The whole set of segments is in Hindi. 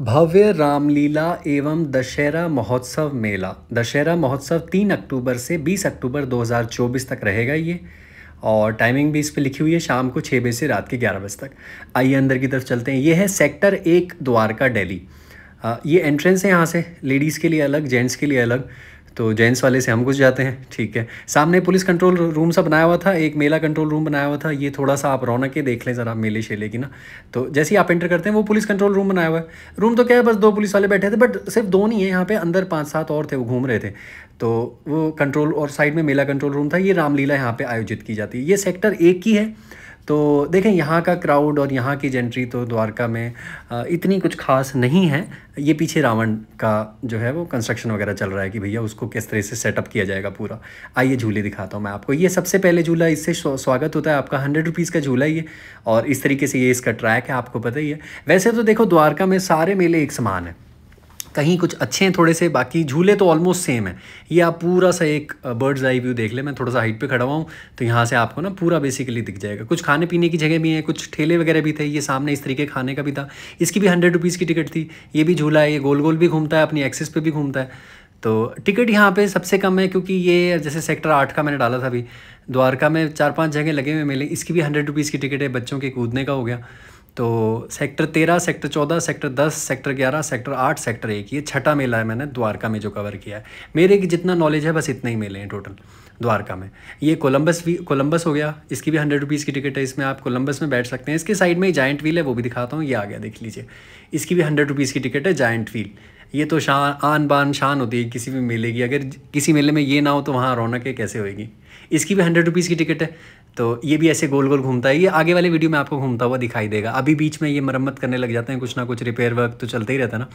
भव्य रामलीला एवं दशहरा महोत्सव मेला दशहरा महोत्सव तीन अक्टूबर से बीस अक्टूबर 2024 तक रहेगा ये और टाइमिंग भी इस पर लिखी हुई है शाम को छः बजे से रात के ग्यारह बजे तक आइए अंदर की तरफ चलते हैं ये है सेक्टर एक द्वारका डेली ये एंट्रेंस है यहाँ से लेडीज़ के लिए अलग जेंट्स के लिए अलग तो जेंट्स वाले से हम घुस जाते हैं ठीक है सामने पुलिस कंट्रोल रूम सा बनाया हुआ था एक मेला कंट्रोल रूम बनाया हुआ था ये थोड़ा सा आप रौनकें देख लें ज़रा मेले शेले की ना तो जैसे ही आप एंटर करते हैं वो पुलिस कंट्रोल रूम बनाया हुआ है रूम तो क्या है बस दो पुलिस वाले बैठे थे बट सिर्फ दो नहीं है यहाँ पे अंदर पाँच सात और थे वो घूम रहे थे तो वो कंट्रोल और साइड में मेला कंट्रोल रूम था ये रामलीला यहाँ पर आयोजित की जाती है ये सेक्टर एक की है तो देखें यहाँ का क्राउड और यहाँ की जेंट्री तो द्वारका में इतनी कुछ खास नहीं है ये पीछे रावण का जो है वो कंस्ट्रक्शन वगैरह चल रहा है कि भैया उसको किस तरह से सेटअप किया जाएगा पूरा आइए झूले दिखाता हूँ मैं आपको ये सबसे पहले झूला इससे स्वागत होता है आपका हंड्रेड रुपीज़ का झूला ये और इस तरीके से ये इसका ट्रैक है आपको पता ही है वैसे तो देखो द्वारका में सारे मेले एक समान है कहीं कुछ अच्छे हैं थोड़े से बाकी झूले तो ऑलमोस्ट सेम है ये आप पूरा सा एक बर्ड्स आई व्यू देख ले मैं थोड़ा सा हाइट पे खड़ा हुआ हूँ तो यहाँ से आपको ना पूरा बेसिकली दिख जाएगा कुछ खाने पीने की जगह भी है कुछ ठेले वगैरह भी थे ये सामने इस तरीके खाने का भी था इसकी भी हंड्रेड रुपीज़ की टिकट थी ये भी झूला है ये गोल गोल भी घूमता है अपनी एक्सेस पर भी घूमता है तो टिकट यहाँ पर सबसे कम है क्योंकि ये जैसे सेक्टर आठ का मैंने डाला था अभी द्वारका में चार पाँच जगह लगे हुए मेले इसकी भी हंड्रेड रुपीज़ की टिकट है बच्चों के कूदने का हो गया तो सेक्टर तेरह सेक्टर चौदह सेक्टर दस सेक्टर ग्यारह सेक्टर आठ सेक्टर एक ये छठा मेला है मैंने द्वारका में जो कवर किया है मेरे की जितना नॉलेज है बस इतने ही मेले हैं टोटल द्वारका में ये कोलंबस भी कोलंबस हो गया इसकी भी हंड्रेड रुपीज़ की टिकट है इसमें आप कोलंबस में बैठ सकते हैं इसके साइड में जाइंट व्हील है वो भी दिखाता हूँ ये आ गया देख लीजिए इसकी भी हंड्रेड रुपीज़ की टिकट है जाइंट व्हील ये तो शान आन बान शान होती है किसी भी मेले की अगर किसी मेले में ये ना हो तो वहाँ रौनक कैसे होएगी इसकी भी हंड्रेड रुपीज़ की टिकट है तो ये भी ऐसे गोल गोल घूमता है ये आगे वाले वीडियो में आपको घूमता हुआ दिखाई देगा अभी बीच में ये मरम्मत करने लग जाते हैं कुछ ना कुछ रिपेयर वर्क तो चलते ही रहता है ना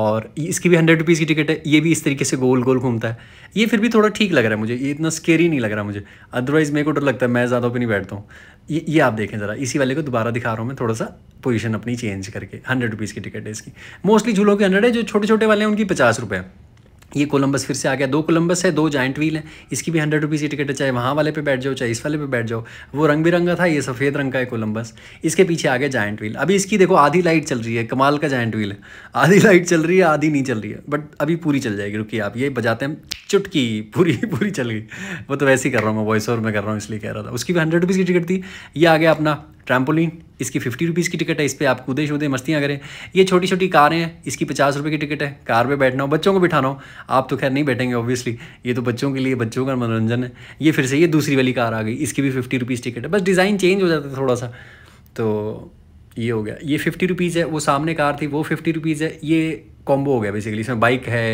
और इसकी भी हंड्रेड रुपीज़ की टिकट है ये भी इस तरीके से गोल गोल घूमता है ये फिर भी थोड़ा ठीक लग रहा है मुझे ये इतना स्केरी नहीं लग रहा मुझे अदरवाइज़ मेरे को डर लगता है मैं ज़्यादा पे नहीं बैठता हूँ ये ये आप देखें ज़रा इसी वाले को दोबारा दिखा रहा हूँ मैं थोड़ा सा पोजीशन अपनी चेंज करके हंड्रेड रुपीज़ की टिकट है इसकी मोस्टली झूलों की हंड्रेड है जो छोटे छोटे वाले हैं उनकी पचास रुपये ये कोलंबस फिर से आ गया दो कोलंबस है दो जाइंट व्हील है इसकी भी हंड्रेड रुपीज़ की टिकट है चाहे वहाँ वाले पे बैठ जाओ चाहे इस वाले पे बैठ जाओ वो रंग बिरंगा था ये सफ़ेद रंग का है कोलंबस इसके पीछे आ गया जाइंट व्हील अभी इसकी देखो आधी लाइट चल रही है कमाल का जाइंट व्हील है आधी लाइट चल रही है आधी नहीं चल रही है बट अभी पूरी चल जाएगी रुकी आप ये बजाते हैं चुटकी पूरी पूरी चल गई वो तो वैसे ही कर रहा हूँ मैं वॉइस ओवर में कर रहा हूँ इसलिए कह रहा था उसकी भी हंड्रेड रुपीज़ की टिकट थी ये आ गया अपना ट्रैम्पोलिन इसकी फिफ्टी रुपीज़ की टिकट है इस पर आप कूदे शूदे मस्तियाँ करें ये छोटी छोटी कारें हैं इसकी पचास रुपये की टिकट है कार पे बैठना हो बच्चों को बिठाना हो आप तो खैर नहीं बैठेंगे ऑब्वियसली ये तो बच्चों के लिए बच्चों का मनोरंजन है ये फिर से ये दूसरी वाली कार आ गई इसकी भी फिफ्टी रुपीज़ टिकट है बस डिज़ाइन चेंज हो जाता है थोड़ा सा तो ये हो गया ये फिफ्टी रुपीज़ है वो सामने कार थी वो फिफ्टी रुपीज़ है ये कॉम्बो हो गया बेसिकली इसमें बाइक है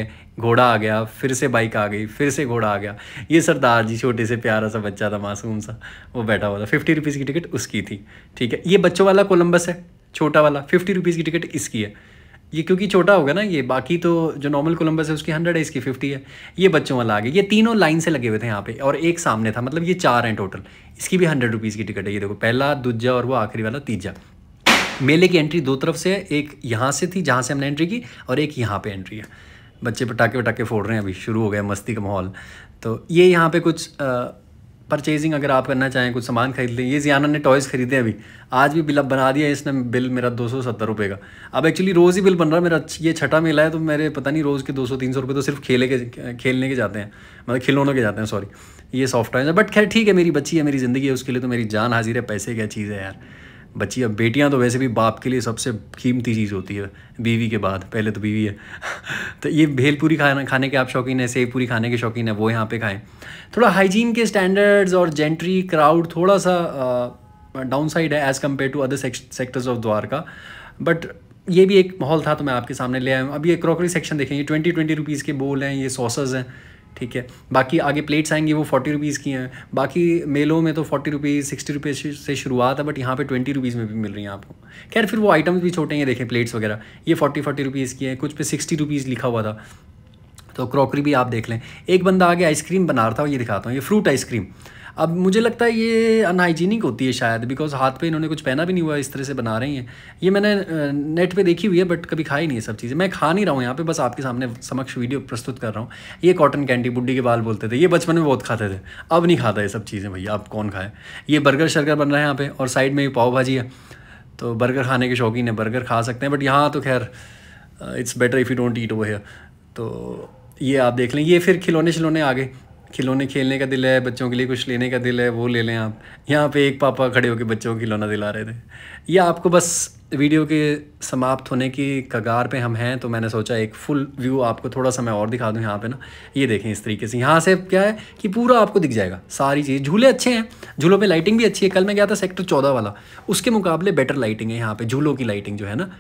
घोड़ा आ गया फिर से बाइक आ गई फिर से घोड़ा आ गया ये सरदार जी छोटे से प्यारा सा बच्चा था मासूम सा वो बैठा हुआ था फिफ्टी रुपीज़ की टिकट उसकी थी ठीक है ये बच्चों वाला कोलम्बस है छोटा वाला फिफ्टी रुपीज़ की टिकट इसकी है ये क्योंकि छोटा होगा ना ये बाकी तो जो नॉर्मल कोलम्बस है उसकी हंड्रेड है इसकी फिफ्टी है ये बच्चों वाला आ गया ये तीनों लाइन से लगे हुए थे यहाँ पे और एक सामने था मतलब ये चार हैं टोटल इसकी भी हंड्रेड रुपीज़ की टिकट है ये देखो पहला दूजा और वो आखिरी वाला तीजा मेले की एंट्री दो तरफ से है एक यहाँ से थी जहाँ से हमने एंट्री की और एक यहाँ पे एंट्री है बच्चे पटाखे पटाखे फोड़ रहे हैं अभी शुरू हो गया मस्ती का माहौल तो ये यहाँ पे कुछ परचेजिंग अगर आप करना चाहें कुछ सामान खरीद लें ये जियाना ने टॉयज़ खरीदे अभी आज भी बिल अब बना दिया इसने बिल मेरा दो सौ सत्तर रुपये का अब एक्चुअली रोज़ ही बिल बन रहा है मेरा ये छठा मेला है तो मेरे पता नहीं रोज़ के दो सौ तीन सौ रुपये तो सिर्फ खेले के खेलने के जाते हैं मतलब खिलौनों के जाते हैं सॉरी ये सॉफ्ट टॉयज़ है बट खैर ठीक है मेरी बच्ची है मेरी ज़िंदगी है उसके लिए तो मेरी जान हाजिर है पैसे क्या चीज़ है यार बच्ची अब बेटियाँ तो वैसे भी बाप के लिए सबसे कीमती चीज़ होती है बीवी के बाद पहले तो बीवी है तो ये भेलपूरी खाना खाने के आप शौकीन हैं सेव पूरी खाने के शौकीन है वो यहाँ पे खाएं थोड़ा हाइजीन के स्टैंडर्ड्स और जेंट्री क्राउड थोड़ा सा डाउन साइड है as compared to other sectors of Dwarka but ये भी एक माहौल था तो मैं आपके सामने ले आया हूँ अब ये क्रॉकरी सेक्शन देखें ये ट्वेंटी ट्वेंटी रुपीज़ के बोल हैं ये सॉसेज हैं ठीक है बाकी आगे प्लेट्स आएंगी वो फोर्टी रुपीज़ की हैं बाकी मेलों में तो फोर्टी रुपीज़ सिक्सटी रुपीज़ से शुरुआत है बट यहाँ पे ट्वेंटी रुपीज़ में भी मिल रही हैं आपको खैर फिर वो आइटम्स भी छोटे हैं देखें प्लेट्स वगैरह ये फोर्टी फोर्टी रुपीज़ की हैं कुछ पे सिक्सटी रुपीज़ लिखा हुआ था तो क्रॉकरी भी आप देख लें एक बंदा आगे आइसक्रीम बना रहा था ये दिखाता हूँ ये फ्रूट आइसक्रीम अब मुझे लगता है ये अनहाइजीनिक होती है शायद बिकॉज हाथ पे इन्होंने कुछ पहना भी नहीं हुआ इस तरह से बना रही हैं ये मैंने नेट पे देखी हुई है बट कभी खाई नहीं है सब चीज़ें मैं खा नहीं रहा हूँ यहाँ पे बस आपके सामने समक्ष वीडियो प्रस्तुत कर रहा हूँ ये कॉटन कैंडी बुड्ढी के बाल बोलते थे ये बचपन में बहुत खाते थे अब नहीं खाता ये सब चीज़ें भैया अब कौन खाए ये बर्गर शर्गर बन रहा है यहाँ पर और साइड में पाव भाजी है तो बर्गर खाने के शौकीन है बर्गर खा सकते हैं बट यहाँ तो खैर it's better if you don't eat over here तो ये आप देख लें ये फिर खिलौने शिलौने आ गए खिलौने खेलने का दिल है बच्चों के लिए कुछ लेने का दिल है वो ले लें आप यहाँ पे एक पापा खड़े होकर बच्चों को खिलौना दिला रहे थे या आपको बस वीडियो के समाप्त होने की कगार पे हम हैं तो मैंने सोचा एक फुल व्यू आपको थोड़ा सा मैं और दिखा दूँ यहाँ पे ना ये देखें इस तरीके से यहाँ से क्या है कि पूरा आपको दिख जाएगा सारी चीज़ झूले अच्छे हैं झूलों पे लाइटिंग भी अच्छी है कल मैं गया था सेक्टर चौदह वाला उसके मुकाबले बेटर लाइटिंग है यहाँ पर झूलों की लाइटिंग जो है ना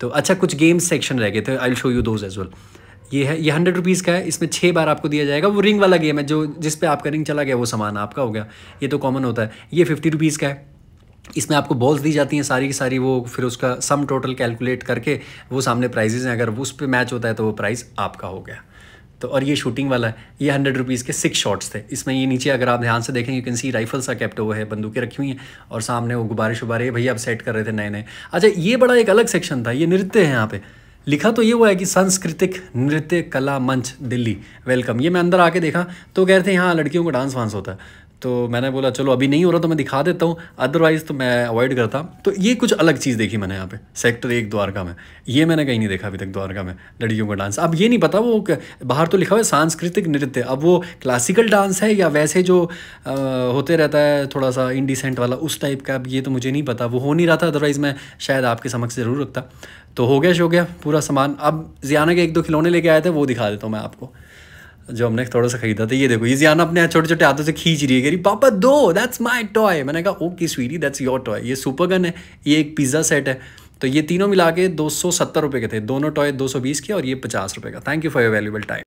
तो अच्छा कुछ गेम्स सेक्शन रह गए थे I will show you those as well ये है ये हंड्रेड रुपीज़ का है इसमें छः बार आपको दिया जाएगा वो रिंग वाला गेम है जो जिस पे आपका रिंग चला गया वो सामान आपका हो गया ये तो कॉमन होता है ये फिफ्टी रुपीज़ का है इसमें आपको बॉल्स दी जाती हैं सारी की सारी वो फिर उसका सम टोटल कैलकुलेट करके वो सामने प्राइजेज हैं अगर उस पर मैच होता है तो वो प्राइज़ आपका हो गया तो और ये शूटिंग वाला है ये हंड्रेड रुपीज़ के सिक्स शॉट्स थे इसमें ये नीचे अगर आप ध्यान से देखेंगे कैन सी राइफल्स का कैप्ट हुआ है बंदूकें रखी हुई हैं और सामने वो गुब्बारे शुबारे भैया आप सेट कर रहे थे नए नए अच्छा ये बड़ा एक अलग सेक्शन था ये नृत्य है यहाँ पर लिखा तो ये हुआ है कि सांस्कृतिक नृत्य कला मंच दिल्ली वेलकम ये मैं अंदर आके देखा तो कह रहे थे यहाँ लड़कियों का डांस वांस होता है तो मैंने बोला चलो अभी नहीं हो रहा तो मैं दिखा देता हूँ अदरवाइज़ तो मैं अवॉइड करता तो ये कुछ अलग चीज़ देखी मैंने यहाँ पे सेक्टर एक द्वारका में ये मैंने कहीं नहीं देखा अभी तक द्वारका में लड़कियों का डांस अब ये नहीं पता वो बाहर तो लिखा हुआ है सांस्कृतिक नृत्य अब वो क्लासिकल डांस है या वैसे जो आ, होते रहता है थोड़ा सा इंडिसेंट वाला उस टाइप का अब ये तो मुझे नहीं पता वो हो नहीं रहा था अदरवाइज़ मैं शायद आपके समक्ष ज़रूर रखता तो हो गया शो गया पूरा सामान अब जियाना के एक दो खिलौने लेके आए थे वो दिखा देता हूँ मैं आपको जो हमने थोड़ा सा खरीदा था ये देखो ये जियाना अपने छोटे छोटे हाथों से खींच रही है कह पापा दो दैट्स माई टॉय मैंने कहा okay sweetie that's your toy ये सुपर गन है ये एक पिज़्ज़ा सेट है तो ये तीनों मिला के दो सौ सत्तर रुपये के थे दोनों टॉय दो सौ बीस के और ये पचास रुपये का thank you for your valuable time